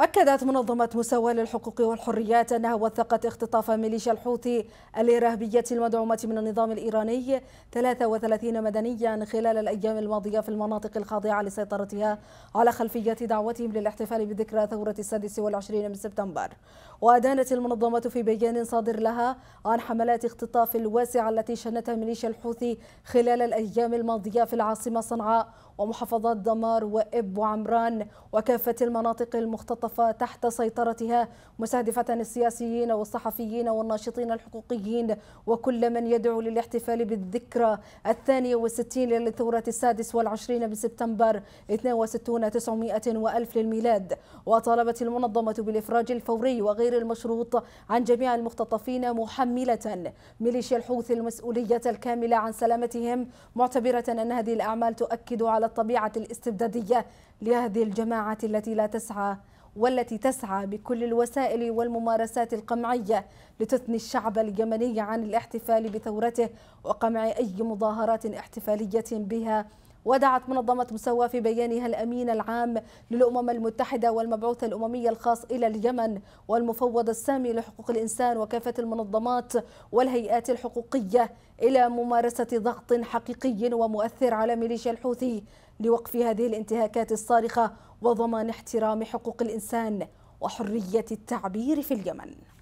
أكدت منظمة مساواة للحقوق والحريات أنها وثقت اختطاف ميليشيا الحوثي الإرهابية المدعومة من النظام الإيراني 33 مدنيا خلال الأيام الماضية في المناطق الخاضعة لسيطرتها على خلفية دعوتهم للاحتفال بذكرى ثورة السادس والعشرين من سبتمبر وأدانت المنظمة في بيان صادر لها عن حملات اختطاف الواسعة التي شنتها ميليشيا الحوثي خلال الأيام الماضية في العاصمة صنعاء ومحافظات دمار وإب وعمران وكافة المناطق المختطفة المثقفة تحت سيطرتها مستهدفة السياسيين والصحفيين والناشطين الحقوقيين وكل من يدعو للاحتفال بالذكرى الثانية والستين للثورة السادس والعشرين من سبتمبر 62 900 وألف للميلاد وطالبت المنظمة بالإفراج الفوري وغير المشروط عن جميع المختطفين محملة ميليشيا الحوثي المسؤولية الكاملة عن سلامتهم معتبرة أن هذه الأعمال تؤكد على الطبيعة الاستبدادية لهذه الجماعة التي لا تسعى والتي تسعى بكل الوسائل والممارسات القمعية لتثني الشعب اليمني عن الاحتفال بثورته وقمع أي مظاهرات احتفالية بها ودعت منظمة مساواة في بيانها الأمين العام للأمم المتحدة والمبعوث الأممي الخاص إلى اليمن والمفوض السامي لحقوق الإنسان وكافة المنظمات والهيئات الحقوقية إلى ممارسة ضغط حقيقي ومؤثر على ميليشيا الحوثي لوقف هذه الانتهاكات الصارخة وضمان احترام حقوق الإنسان وحرية التعبير في اليمن